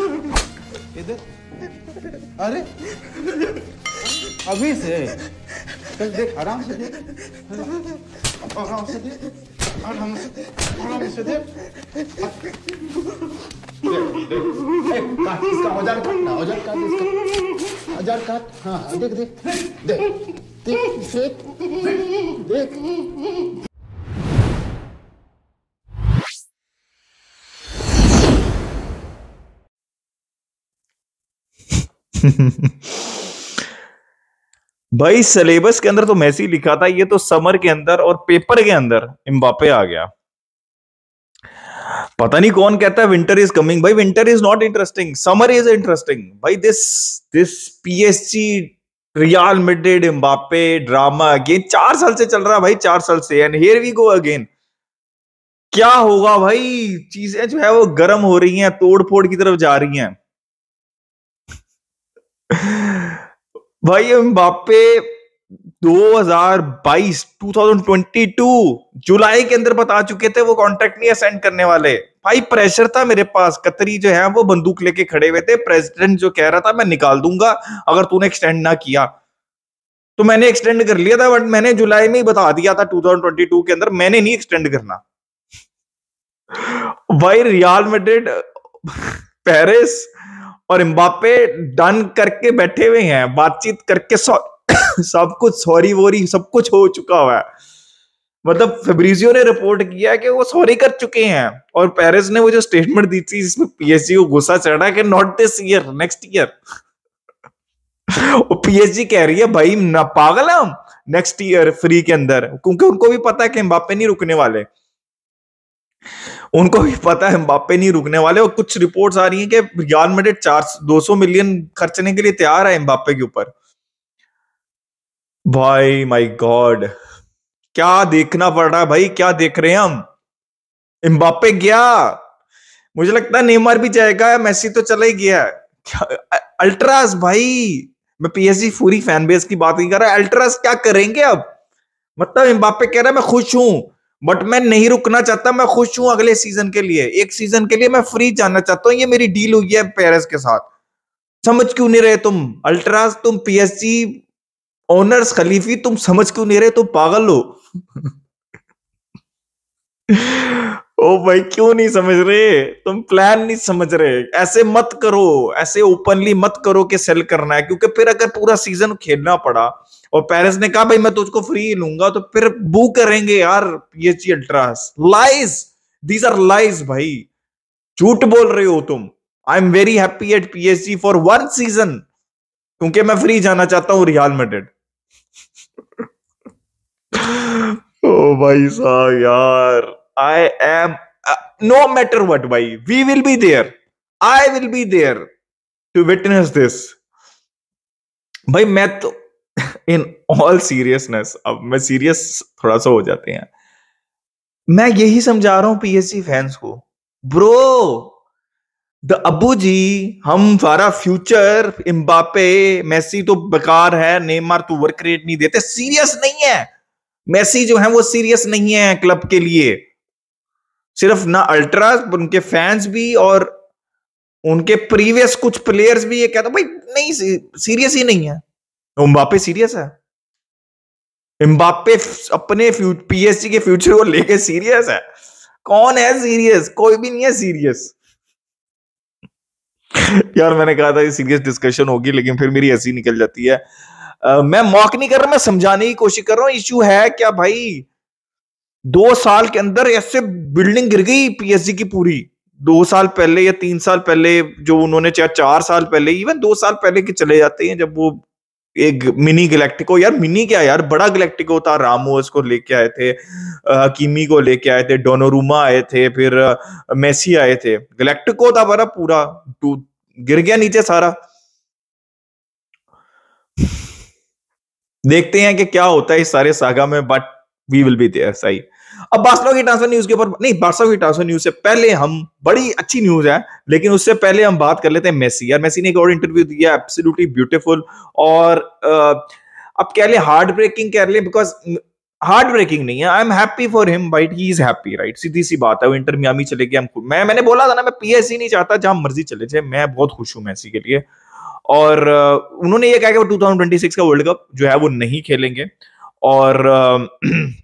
इधर अरे अभी से कल देख आराम से देख आराम से देख आराम से आराम से देख हजार काट ना हजार काट इसका हजार काट हाँ, हाँ देख देख देख देख देख देख भाई सिलेबस के अंदर तो मैसी लिखा था ये तो समर के अंदर और पेपर के अंदर इम्बापे आ गया पता नहीं कौन कहता है विंटर इज कमिंग भाई winter is not interesting summer is interesting भाई this this PSG Real Madrid Mbappe drama again चार साल से चल रहा है भाई चार साल से and here we go again क्या होगा भाई चीजें जो है वो गर्म हो रही हैं तोड़ फोड़ की तरफ जा रही हैं भाई एम्बापे 2022 2022 जुलाई के अंदर बता चुके थे वो कॉन्ट्रैक्ट नहीं असेंड करने वाले भाई प्रेशर था मेरे पास कतरी जो है वो बंदूक लेके खड़े हुए थे प्रेसिडेंट जो कह रहा था मैं निकाल दूंगा अगर तूने एक्सटेंड ना किया तो मैंने एक्सटेंड कर लिया था बट मैंने जुलाई में ही बता दिया था 2022 के अंदर मैंने नहीं एक्सटेंड करना भाई रियाल मेड्रिड पेरिस और इम्बापे डन करके बैठे हुए हैं बातचीत करके सब कुछ सॉरी वोरी सब कुछ हो चुका हुआ है मतलब फेब्रिजियो ने रिपोर्ट किया कि वो सॉरी कर चुके हैं और पेरिस ने वो जो स्टेटमेंट दी थी जिसमें पीएसजी को गुस्सा चढ़ा कि not this year next year और पीएसजी कह रही है भाई ना पागल हम नेक्स्ट ईयर फ्री के अंदर क्योंकि उनको भी पता है कि बापे नहीं रुकने वाले उनको भी पता है बापे नहीं रुकने वाले और कुछ रिपोर्ट्स आ रही हैं कि रियाल मेडिट चार दो सौ मिलियन खर्चने के लिए तैयार है एम्बापे के ऊपर भाई माई गॉड क्या देखना पड़ रहा है भाई क्या देख रहे हैं हम इम्बापे गया मुझे लगता है नेमार भी जाएगा मैसी तो चला ही गया अल्ट्रास भाई मैं पीएसजी पूरी फैन बेस की बात नहीं कर रहा अल्ट्रास क्या करेंगे अब मतलब इम्बापे कह रहा है मैं खुश हूं बट मैं नहीं रुकना चाहता मैं खुश हूं अगले सीजन के लिए एक सीजन के लिए मैं फ्री जाना चाहता हूँ ये मेरी डील हुई है पेरिस के साथ समझ क्यों नहीं रहे तुम अल्ट्रास तुम पीएसजी ओनर्स खलीफी तुम समझ क्यों नहीं रहे तुम पागल हो ओ भाई क्यों नहीं समझ रहे तुम प्लान नहीं समझ रहे ऐसे मत करो ऐसे ओपनली मत करो कि सेल करना है क्योंकि फिर अगर पूरा सीजन खेलना पड़ा और पेरिस ने कहा भाई मैं तुझको फ्री लूंगा तो फिर बू करेंगे यार PSG ultras lies these are lies भाई झूठ बोल रहे हो तुम I am very happy at PSG for one season क्योंकि मैं फ्री जाना चाहता हूं रियाल मेडेड ओ भाई साहब यार I am, uh, no matter what, bhai, we will be there. I will be there to witness this. भाई मैं तो इन ऑल सीरियसनेस अब मैं सीरियस थोड़ा सा हो जाते हैं मैं यही समझा रहा हूं पीएससी फैंस को ब्रो द अबू जी हम सारा फ्यूचर इम्बापे मेसी तो बेकार है नेमार तो वर्क रेट नहीं देते सीरियस नहीं है मेसी जो है वो सीरियस नहीं है क्लब के लिए सिर्फ ना अल्ट्रा उनके फैंस भी और उनके प्रीवियस कुछ प्लेयर्स भी ये कहते भाई नहीं सीरियस ही नहीं है उम्बापे सीरियस है इम्बापे अपने पीएससी के फ्यूचर को लेके सीरियस है कौन है सीरियस कोई भी नहीं है सीरियस यार मैंने कहा था ये सीरियस डिस्कशन होगी लेकिन फिर मेरी ऐसी निकल जाती है आ, मैं मॉक नहीं कर रहा मैं समझाने की कोशिश कर रहा हूं इशू है क्या भाई दो साल के अंदर ऐसे बिल्डिंग गिर गई पीएसजी की पूरी दो साल पहले या तीन साल पहले जो उन्होंने चाहे चार साल पहले इवन दो साल पहले के चले जाते हैं जब वो एक मिनी गैलेक्टिको यार मिनी क्या यार बड़ा गैलेक्टिको था रामोस को लेके आए थे हकीमी को लेके आए थे डोनोरूमा आए थे फिर मेसी आए थे गैलेक्टिको था बड़ा पूरा गिर गया नीचे सारा देखते हैं कि क्या होता है इस सारे सागा में but we will be there सही अब बार्सलो की ट्रांसफर न्यूज के ऊपर नहीं बार्सलो की ट्रांसफर न्यूज से पहले हम बड़ी अच्छी न्यूज है लेकिन उससे पहले हम बात कर लेते हैं मेसी यार मेसी ने एक और इंटरव्यू दिया एब्सोल्युटली ब्यूटीफुल और अब कह ले हार्ड ब्रेकिंग कह ले बिकॉज हार्ड ब्रेकिंग नहीं है I am happy for him but he is happy right सीधी सी बात है वो इंटर मियामी चले गए मैं मैंने बोला था ना मैं पीएससी नहीं चाहता जहां मर्जी चले जाए मैं बहुत खुश हूं मैसी के लिए और उन्होंने ये कहा कि वो 2026 का वर्ल्ड कप जो है वो नहीं खेलेंगे और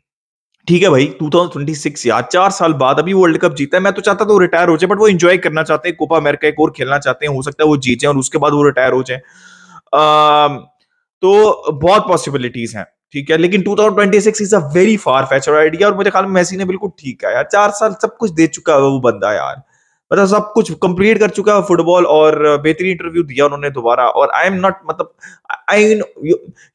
ठीक है भाई 2026 यार चार साल बाद अभी वर्ल्ड कप जीता है मैं तो चाहता था वो रिटायर हो जाए बट वो एंजॉय करना चाहते हैं कोपा अमेरिका एक और खेलना चाहते हैं हो सकता है वो जीते और उसके बाद वो रिटायर हो जाए तो बहुत पॉसिबिलिटीज हैं ठीक है लेकिन 2026 is a very far future idea और मुझे ख्याल में मैसी ने बिल्कुल ठीक है यार चार साल सब कुछ दे चुका है वो बंदा यार मतलब सब कुछ कंप्लीट कर चुका है फुटबॉल और बेहतरीन इंटरव्यू दिया उन्होंने दोबारा और आई एम नॉट मतलब I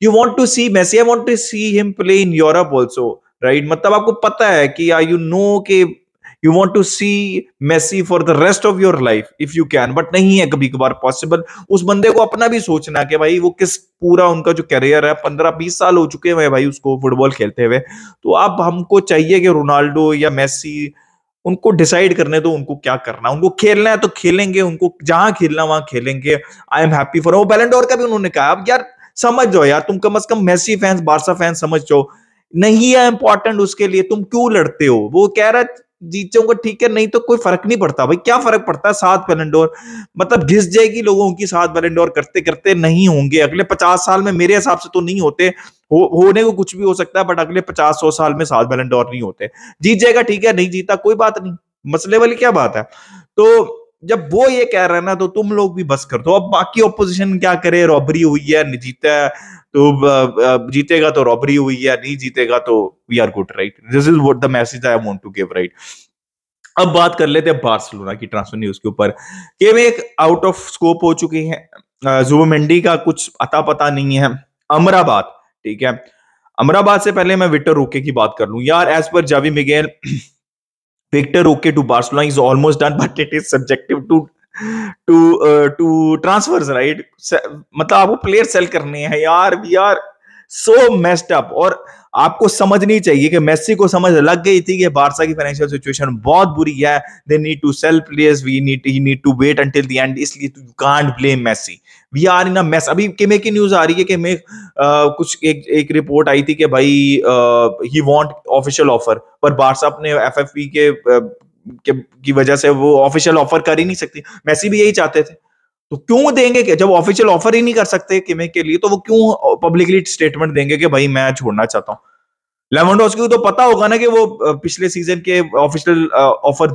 you want to see Messi I want to see him play in Europe also right मतलब आपको पता है कि आई यू नो के you want to see Messi for the rest of your life if you can but नहीं है कभी कभार पॉसिबल उस बंदे को अपना भी सोचना कि भाई वो किस पूरा उनका जो करियर है पंद्रह बीस साल हो चुके हैं भाई उसको फुटबॉल खेलते हुए तो अब हमको चाहिए कि रोनाल्डो या मेसी उनको डिसाइड करने दो उनको क्या करना उनको खेलना है तो खेलेंगे उनको जहां खेलना वहां खेलेंगे आई एम हैप्पी फॉर वो बैलेंडोर का भी उन्होंने कहा अब यार समझ जाओ यार तुम कम अज कम मेसी फैंस बारसा फैंस समझ जाओ नहीं है इंपॉर्टेंट उसके लिए तुम क्यों लड़ते हो वो कह रहा है जीतूंगा ठीक है नहीं तो कोई फर्क नहीं पड़ता भाई क्या फर्क पड़ता है सात बैलेंडोर मतलब घिस जाएगी लोगों की सात बैलेंडोर करते करते नहीं होंगे अगले पचास साल में मेरे हिसाब से तो नहीं होते हो, होने को कुछ भी हो सकता है बट अगले पचास सौ साल में सात बैलेंडोर नहीं होते जीत जाएगा ठीक है नहीं जीता कोई बात नहीं मसले वाली क्या बात है तो जब वो ये कह रहे हैं ना तो तुम लोग भी बस कर दो अब बाकी ऑपोजिशन क्या करे रॉबरी हुई है जीता है तो uh, uh, जीतेगा तो रॉबरी हुई या नहीं जीतेगा तो we are good right this is what the message I want to give right अब बात कर लेते हैं बार्सिलोना की ट्रांसफर न्यूज के ऊपर वे एक आउट ऑफ स्कोप हो चुकी है मंडी uh, का कुछ अता पता नहीं है अमराबाद ठीक है अमराबाद से पहले मैं विक्टर रोके की बात कर लू यार as per Javi Miguel Vitor Roque to Barcelona is almost done but it is subjective to to to transfer right मतलब आपको प्लेयर सेल करने हैं यार we are so messed up और आपको समझनी चाहिए कि मेस्सी को समझ लग गई थी कि बारसा की फाइनेंशियल सिचुएशन बहुत बुरी है they need to sell players we need he need to wait until the end इसलिए you can't blame Messi we are in a mess अभी केमे की न्यूज आ रही है कि मैं uh, कुछ एक एक रिपोर्ट आई थी कि भाई ही वांट ऑफिशियल ऑफर पर बारसा अपने एफएफपी के uh, की वजह से वो ऑफिशियल ऑफर कर ही नहीं सकती मैसी भी यही चाहते थे तो क्यों देंगे कि जब ऑफिशियल ऑफर ही नहीं कर सकते किमे के लिए तो वो क्यों पब्लिकली स्टेटमेंट देंगे कि भाई मैं छोड़ना चाहता हूं लेमनडोस्की को तो पता होगा ना कि वो पिछले सीजन के ऑफिशियल ऑफर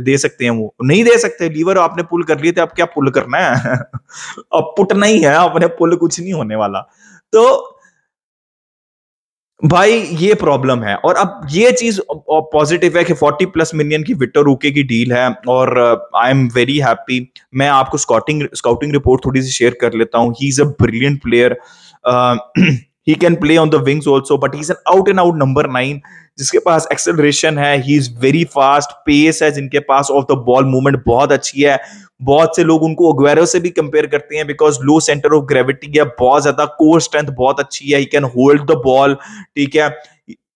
दे सकते हैं वो नहीं दे सकते लीवर आपने पुल कर लिए थे अब क्या पुल करना है अब पुट नहीं है अपने पुल कुछ नहीं होने वाला तो भाई ये प्रॉब्लम है और अब ये चीज पॉजिटिव है कि 40 प्लस मिलियन की विक्टर रूके की डील है और आई एम वेरी हैप्पी मैं आपको स्काउटिंग स्काउटिंग रिपोर्ट थोड़ी सी शेयर कर लेता हूँ he is a brilliant player he can play on the wings also but he an out and out number nine जिसके पास एक्सेलरेशन है he is very fast pace है जिनके पास ऑफ द बॉल मूवमेंट बहुत अच्छी है बहुत से लोग उनको अग्वेरो से भी कंपेयर करते हैं because low centre of gravity है बहुत ज्यादा कोर स्ट्रेंथ बहुत अच्छी है he can hold the ball ठीक है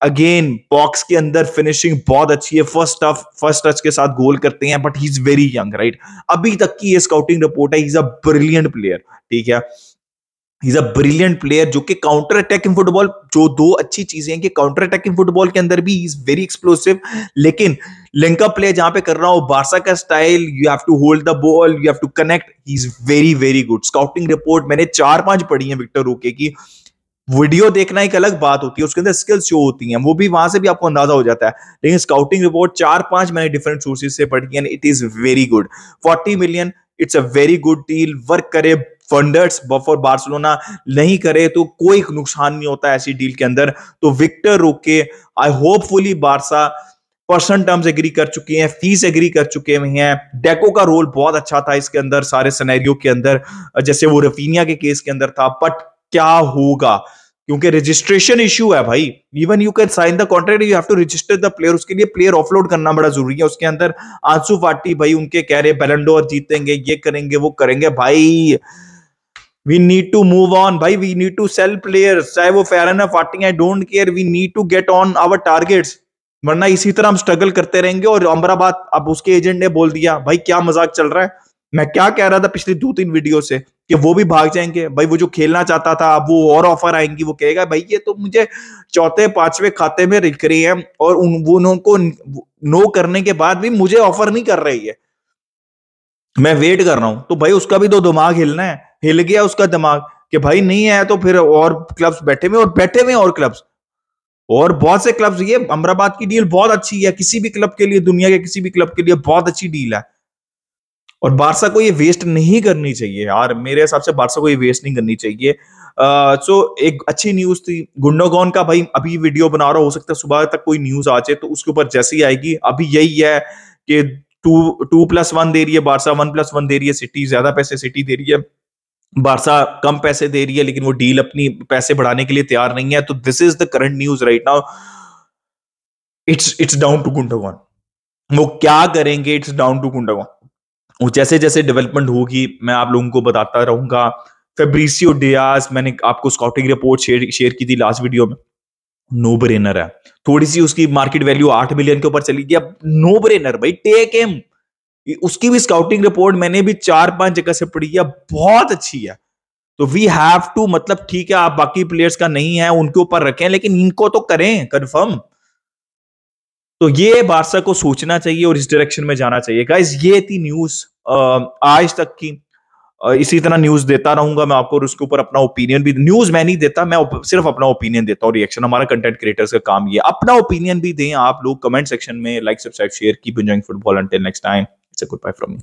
अगेन बॉक्स के अंदर फिनिशिंग बहुत अच्छी है फर्स्ट टफ फर्स्ट टच के साथ गोल करते हैं but he is very young right अभी तक की ये स्काउटिंग रिपोर्ट है he is a brilliant player ठीक है इज अ ब्रिलियंट प्लेयर जो कि काउंटर अटैक इन फुटबॉल जो दो अच्छी चीजें हैं कि काउंटर अटैक इन फुटबॉल के अंदर भी इज वेरी एक्सप्लोसिव लेकिन लिंका प्लेयर जहां पे कर रहा हूं बारसा का style you have to hold the ball you have to connect he is very very good scouting report मैंने चार पांच पढ़ी है विक्टर रोके की वीडियो देखना एक अलग बात होती है उसके अंदर स्किल्स शो होती हैं वो भी वहां से भी आपको अंदाजा हो जाता है लेकिन स्काउटिंग रिपोर्ट चार पांच मैंने डिफरेंट सोर्सेज से पढ़ी है it is very good forty million it's a very good deal work करे फंडर्स बफर बार्सिलोना नहीं करे तो कोई नुकसान नहीं होता ऐसी डील के अंदर तो Vitor Roque I hopefully Barca person terms agree कर चुके हैं फीस एग्री कर चुके हैं डेको का रोल बहुत अच्छा था इसके अंदर सारे सनेरियो के अंदर जैसे वो रफीनिया के केस के अंदर था बट क्या होगा क्योंकि रजिस्ट्रेशन इश्यू है भाई even you can sign the contract you have to register the player उसके लिए प्लेयर ऑफलोड करना बड़ा जरूरी है उसके अंदर आंसू फाटी भाई उनके कह रहे बेलेंडोर जीतेंगे ये करेंगे वो करेंगे भाई we need to move on भाई we need to sell player चाहे वो फेयर एंड फाटिंग I don't care we need to get on our targets वरना इसी तरह हम स्ट्रगल करते रहेंगे और अमराबाद अब उसके एजेंट ने बोल दिया भाई क्या मजाक चल रहा है मैं क्या कह रहा था पिछली दो तीन वीडियो से कि वो भी भाग जाएंगे भाई वो जो खेलना चाहता था अब वो और ऑफर आएंगी वो कहेगा भाई ये तो मुझे चौथे पांचवे खाते में रिख रही है और उन वो उनको नो करने के बाद भी मुझे ऑफर नहीं कर रही है मैं वेट कर रहा हूं तो भाई उसका भी तो दिमाग हिलना है हिल गया उसका दिमाग कि भाई नहीं आया तो फिर और क्लब्स बैठे हुए और बैठे हुए और क्लब्स और बहुत से क्लब्स ये अमराबाद की डील बहुत अच्छी है किसी भी क्लब के लिए दुनिया के किसी भी क्लब के लिए बहुत अच्छी डील है और बारसा को ये वेस्ट नहीं करनी चाहिए यार मेरे हिसाब से बारसा को ये वेस्ट नहीं करनी चाहिए सो so, एक अच्छी न्यूज थी गुंडोगौन का भाई अभी वीडियो बना रहा हो सकता है सुबह तक कोई न्यूज आ जाए तो उसके ऊपर जैसी आएगी अभी यही है कि टू टू प्लस वन दे रही है बारसा वन प्लस वन दे रही है सिटी ज्यादा पैसे सिटी दे रही है बारसा कम पैसे दे रही है लेकिन वो डील अपनी पैसे बढ़ाने के लिए तैयार नहीं है तो this is the current news right now it's it's down to Gundogan वो क्या करेंगे इट्स डाउन टू गुंडागॉन वो जैसे जैसे डेवलपमेंट होगी मैं आप लोगों को बताता रहूंगा फेब्रिसियो डियाज मैंने आपको स्काउटिंग रिपोर्ट शेयर शेयर की थी लास्ट वीडियो में नो ब्रेनर है थोड़ी सी उसकी मार्केट वैल्यू आठ मिलियन के ऊपर चली गई अब नो ब्रेनर भाई टेक एम उसकी भी स्काउटिंग रिपोर्ट मैंने भी चार पांच जगह से पढ़ी है बहुत अच्छी है तो वी हैव टू मतलब ठीक है आप बाकी प्लेयर्स का नहीं है उनके ऊपर रखें लेकिन इनको तो करें कंफर्म तो ये बादशाह को सोचना चाहिए और इस डायरेक्शन में जाना चाहिए गाइज ये थी न्यूज आज तक की इसी तरह न्यूज देता रहूंगा मैं आपको और उसके ऊपर अपना ओपिनियन भी न्यूज मैं नहीं देता मैं सिर्फ अपना ओपिनियन देता हूँ रिएक्शन हमारा कंटेंट क्रिएटर्स का काम ये अपना ओपिनियन भी दें आप लोग कमेंट सेक्शन में लाइक सब्सक्राइब शेयर की football until next time it's a goodbye from me